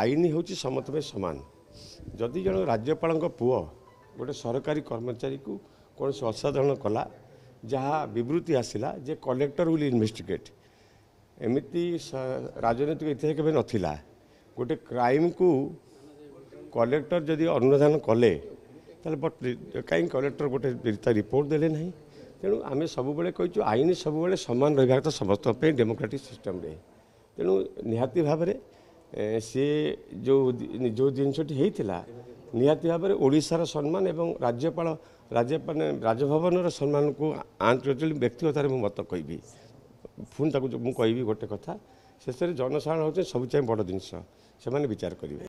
ଆଇନ ହେଉଛି ସମସ୍ତ ପାଇଁ ସମାନ ଯଦି ଜଣେ ରାଜ୍ୟପାଳଙ୍କ ପୁଅ ଗୋଟେ ସରକାରୀ କର୍ମଚାରୀକୁ କୌଣସି ଅସାଧାରଣ କଲା ଯାହା ବିବୃତ୍ତି ଆସିଲା ଯେ କଲେକ୍ଟର ୱିଲ୍ ଇନଭେଷ୍ଟିଗେଟ୍ ଏମିତି ରାଜନୈତିକ ଇତିହାସ କେବେ ନଥିଲା ଗୋଟେ କ୍ରାଇମ୍କୁ କଲେକ୍ଟର ଯଦି ଅନୁଧାନ କଲେ ତାହେଲେ ବଟ୍ କାହିଁକି କଲେକ୍ଟର ଗୋଟେ ତା ରିପୋର୍ଟ ଦେଲେ ନାହିଁ ତେଣୁ ଆମେ ସବୁବେଳେ କହିଛୁ ଆଇନ ସବୁବେଳେ ସମାନ ରହିବା କଥା ସମସ୍ତଙ୍କ ପାଇଁ ଡେମୋକ୍ରାଟିକ୍ ସିଷ୍ଟମ୍ରେ ତେଣୁ ନିହାତି ଭାବରେ ସେ ଯେଉଁ ଯେଉଁ ଜିନିଷଟି ହେଇଥିଲା ନିହାତି ଭାବରେ ଓଡ଼ିଶାର ସମ୍ମାନ ଏବଂ ରାଜ୍ୟପାଳ ରାଜ୍ୟପାଳ ରାଜଭବନର ସମ୍ମାନକୁ ଆଞ୍ଚଳି ବ୍ୟକ୍ତିଗତରେ ମୁଁ ମତ କହିବି ପୁଣି ତାକୁ ମୁଁ କହିବି ଗୋଟେ କଥା ଶେଷରେ ଜନସାଧାରଣ ହେଉଛି ସବୁଚାହିଁ ବଡ଼ ଜିନିଷ ସେମାନେ ବିଚାର କରିବେ